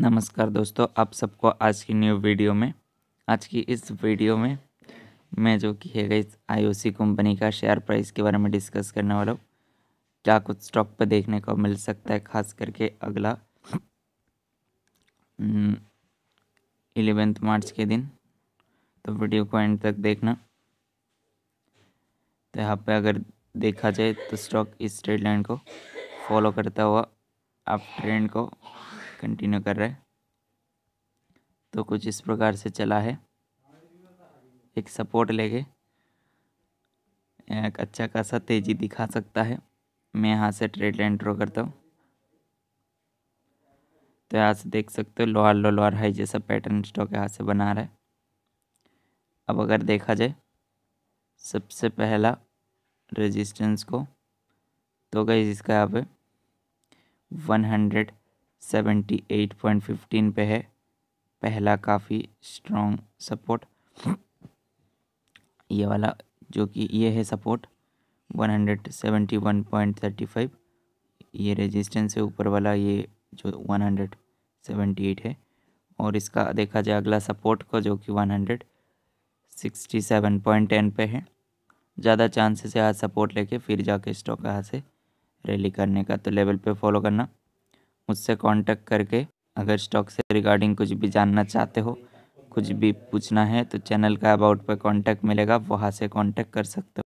नमस्कार दोस्तों आप सबको आज की न्यू वीडियो में आज की इस वीडियो में मैं जो कि है इस आईओसी कंपनी का शेयर प्राइस के बारे में डिस्कस करने वाला हूँ क्या कुछ स्टॉक पर देखने को मिल सकता है खास करके अगला इलेवेंथ हम्म, मार्च के दिन तो वीडियो को एंड तक देखना तो यहाँ पे अगर देखा जाए तो स्टॉक इस ट्रेड लाइन को फॉलो करता हुआ आप ट्रेंड को कंटिन्यू कर रहा है तो कुछ इस प्रकार से चला है एक सपोर्ट लेके एक अच्छा खासा तेज़ी दिखा सकता है मैं यहाँ से ट्रेड लाइन ड्रॉ करता हूँ तो यहाँ से देख सकते हो लोअर लो लोअर हाई जैसा पैटर्न स्टॉक यहाँ से बना रहा है अब अगर देखा जाए सबसे पहला रेजिस्टेंस को तो गई इसका यहाँ पे one hundred seventy eight point fifteen पे है पहला काफ़ी स्ट्रॉन्ग सपोर्ट ये वाला जो कि ये है support one hundred seventy one point thirty five ये रेजिस्टेंस है ऊपर वाला ये जो वन हंड्रेड सेवेंटी एट है और इसका देखा जाए अगला सपोर्ट का जो कि one hundred sixty seven point ten पे है ज़्यादा चांसेस है आज सपोर्ट लेके फिर जाके स्टॉक यहाँ से रैली करने का तो लेवल पे फॉलो करना मुझसे कांटेक्ट करके अगर स्टॉक से रिगार्डिंग कुछ भी जानना चाहते हो कुछ भी पूछना है तो चैनल का अबाउट पर कांटेक्ट मिलेगा वहाँ से कांटेक्ट कर सकते हो